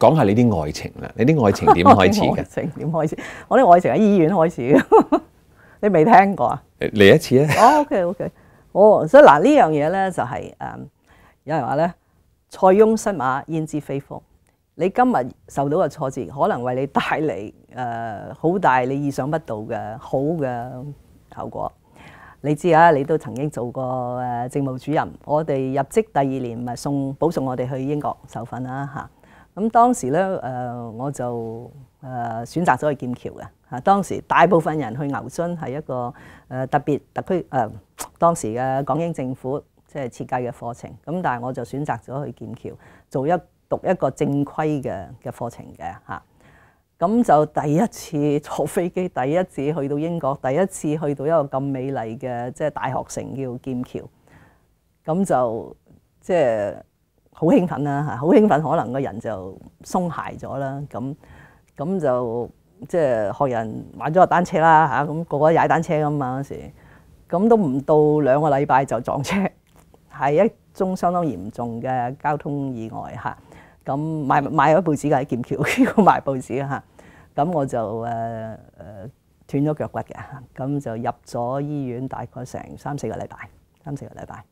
讲下你啲爱情啦，你啲爱情点开始嘅？情点开始？我啲爱情喺医院开始嘅，你未听过啊？嚟一次啊！O K O K。哦，所以嗱呢样嘢咧就系诶，有人话咧，塞翁失马，焉知非福。你今日受到嘅挫折，可能为你带嚟诶好大你意想不到嘅好嘅后果。你知啊？你都曾经做过诶政务主任，我哋入职第二年咪送保送我哋去英国受训啦吓。咁當時咧，誒我就誒選擇咗去劍橋嘅。嚇，當時大部分人去牛津係一個誒特別特區誒當時嘅港英政府即係設計嘅課程。咁但係我就選擇咗去劍橋做一讀一個正規嘅嘅課程嘅嚇。咁就第一次坐飛機，第一次去到英國，第一次去到一個咁美麗嘅即係大學城叫劍橋。咁就即係。好興奮啦嚇！好興奮，可能個人就鬆懈咗啦。咁咁就即係學人買咗個單車啦嚇。咁個咗踩單車噶嘛嗰時，咁都唔到兩個禮拜就撞車，係一宗相當嚴重嘅交通意外嚇。咁買買咗報紙嘅喺劍橋 賣報紙嚇。咁我就誒誒斷咗腳骨嘅，咁就入咗醫院，大概成三四個禮拜，三四個禮拜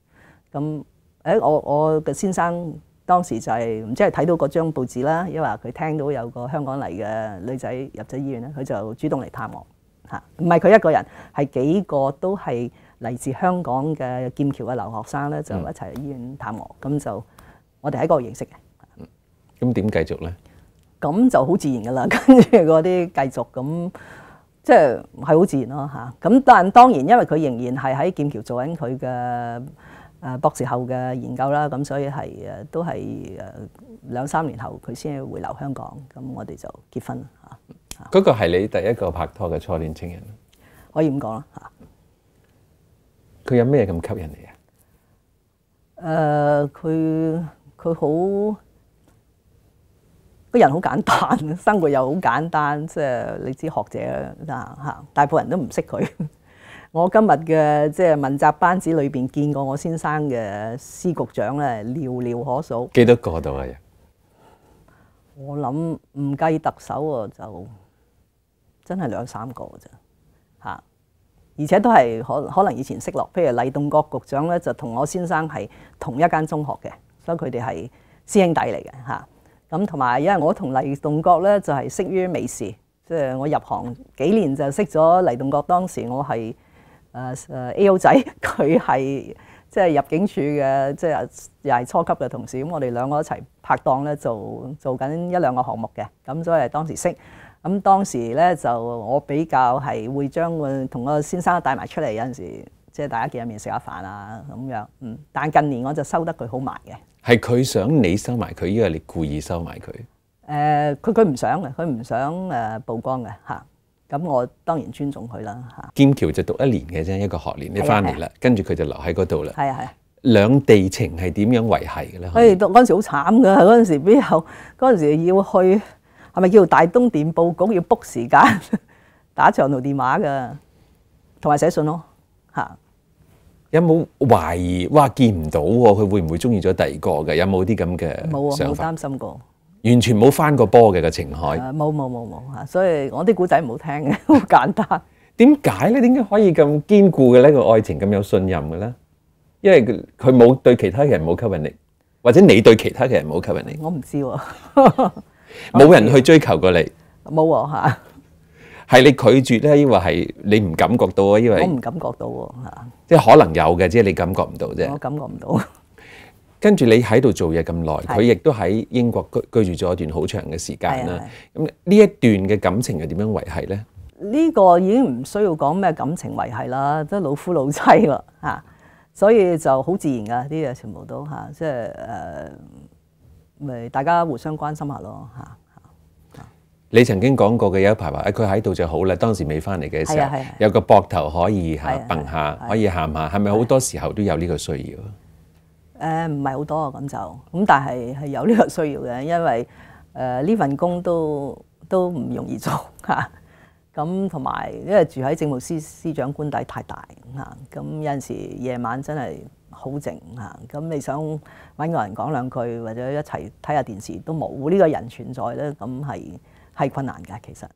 咁。誒，我我嘅先生當時就係唔知係睇到嗰張報紙啦，因為佢聽到有個香港嚟嘅女仔入咗醫院咧，佢就主動嚟探我嚇。唔係佢一個人，係幾個都係嚟自香港嘅劍橋嘅留學生咧，就一齊去醫院探我。咁就我哋喺嗰度認識嘅。咁點繼續咧？咁就好自然噶啦，跟住嗰啲繼續咁，即係係好自然咯嚇。咁但當然，因為佢仍然係喺劍橋做緊佢嘅。誒博士後嘅研究啦，咁所以係誒都係誒兩三年後佢先回流香港，咁我哋就結婚嚇。嗰個係你第一個拍拖嘅初戀情人？可以咁講啦嚇。佢有咩咁吸引你啊？誒，佢佢好個人好簡單，生活又好簡單，即係你知學者啦嚇，大部分人都唔識佢。我今日嘅即系問雜班子裏邊見過我先生嘅司局長咧，寥寥可數。幾多個度啊？我諗唔計特首喎，就真係兩三個咋嚇。而且都係可可能以前識落，譬如黎棟國局長咧，就同我先生係同一間中學嘅，所以佢哋係師兄弟嚟嘅嚇。咁同埋因為我同黎棟國咧就係識於美事，即係我入行幾年就識咗黎棟國，當時我係。誒 a o 仔 佢係即係入境處嘅，即係又係初級嘅同事。咁我哋兩個一齊拍檔咧，做做緊一兩個項目嘅。咁所以當時識。咁當時咧就我比較係會將我同個先生帶埋出嚟，有陣時即係大家見一面食下飯啊咁樣。嗯，但近年我就收得佢好埋嘅。係佢想你收埋佢，因為你故意收埋佢。誒，佢佢唔想嘅，佢唔想誒曝光嘅嚇。咁我當然尊重佢啦嚇。劍橋就讀一年嘅啫，一個學年，你翻嚟啦，跟住佢就留喺嗰度啦。係啊係啊。兩地情係點樣維繫嘅咧？哋讀嗰陣時好慘㗎，嗰陣時邊有？嗰陣時要去係咪叫做大東電報局要 book 時間 打長途電話㗎，同埋寫信咯嚇。有冇懷疑哇，見唔到佢會唔會中意咗第二個嘅？有冇啲咁嘅冇啊？冇擔心過。完全冇翻过波嘅个情海，冇冇冇冇吓，所以我啲古仔唔好听嘅，好简单。点解咧？点解可以咁坚固嘅呢个爱情咁有信任嘅咧？因为佢冇对其他嘅人冇吸引力，或者你对其他嘅人冇吸引力。我唔知喎，冇人去追求过你，冇啊吓。系你拒绝咧，抑或系你唔感觉到啊？因为我唔感觉到喎吓，即系可能有嘅，即系你感觉唔到啫，我感觉唔到。跟住你喺度做嘢咁耐，佢亦都喺英國居居住咗一段好長嘅時間啦。咁呢一段嘅感情又點樣維繫咧？呢個已經唔需要講咩感情維繫啦，都老夫老妻啦嚇，所以就好自然噶啲嘢全部都嚇，即系誒，咪大家互相關心下咯嚇嚇。你曾經講過嘅有一排話，誒佢喺度就好啦。當時未翻嚟嘅時候，有個膊頭可以嚇揼下，可以喊下，係咪好多時候都有呢個需要？誒唔係好多啊，咁就咁，但係係有呢個需要嘅，因為誒呢份工都都唔容易做 嚇，咁同埋因為住喺政務司司長官邸太大啊，咁有陣時夜晚真係好靜啊，咁你想揾個人講兩句或者一齊睇下電視都冇呢個人存在咧，咁係係困難㗎，其實。